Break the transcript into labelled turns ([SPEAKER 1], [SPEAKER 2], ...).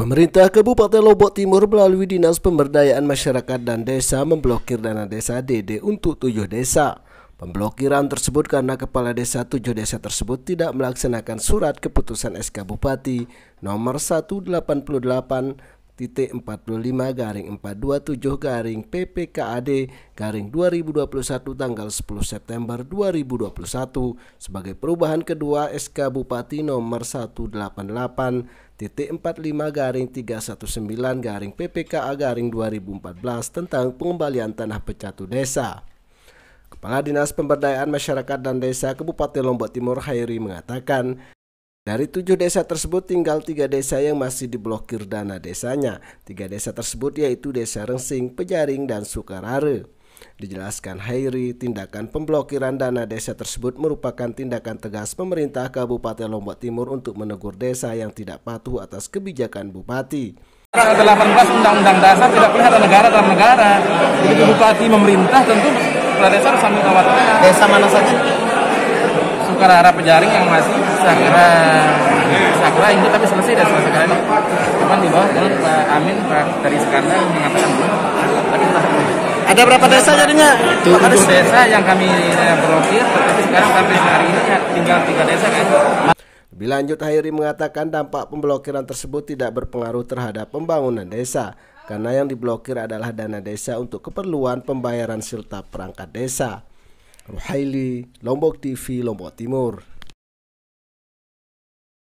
[SPEAKER 1] Pemerintah Kabupaten Lombok Timur melalui Dinas Pemberdayaan Masyarakat dan Desa memblokir dana desa DD untuk tujuh desa. Pemblokiran tersebut karena kepala desa tujuh desa tersebut tidak melaksanakan surat keputusan SK Bupati nomor 188 titik 45 garing 427 garing PPKAD garing 2021 tanggal 10 September 2021 sebagai perubahan kedua SK Bupati nomor 188 titik 45 garing 319 garing PPKA garing 2014 tentang pengembalian tanah pecatu desa. Kepala Dinas Pemberdayaan Masyarakat dan Desa Kabupaten Lombok Timur Hairi mengatakan, dari tujuh desa tersebut tinggal tiga desa yang masih diblokir dana desanya. Tiga desa tersebut yaitu Desa Rengsing, Pejaring, dan Sukarare. Dijelaskan Hairi, tindakan pemblokiran dana desa tersebut merupakan tindakan tegas pemerintah Kabupaten Lombok Timur untuk menegur desa yang tidak patuh atas kebijakan Bupati. Pasal 18 Undang-Undang Dasar tidak pernah ada negara dalam negara. Jadi Bupati
[SPEAKER 2] memerintah tentu kepala desa harus sambil Desa mana saja? Sukarara
[SPEAKER 3] Pejaring yang masih Sakra Sakra itu tapi selesai dan selesai sekali cuman di bawah jalan Pak Amin Pak dari Skandar mengatakan belum ada berapa
[SPEAKER 2] desa jadinya? Tujuh desa yang kami
[SPEAKER 3] eh, blokir, tapi sekarang sampai hari ini ya
[SPEAKER 1] tinggal tiga desa kan. Lebih lanjut, Hairi mengatakan dampak pemblokiran tersebut tidak berpengaruh terhadap pembangunan desa, karena yang diblokir adalah dana desa untuk keperluan pembayaran serta perangkat desa. Ruhaili, Lombok TV, Lombok Timur.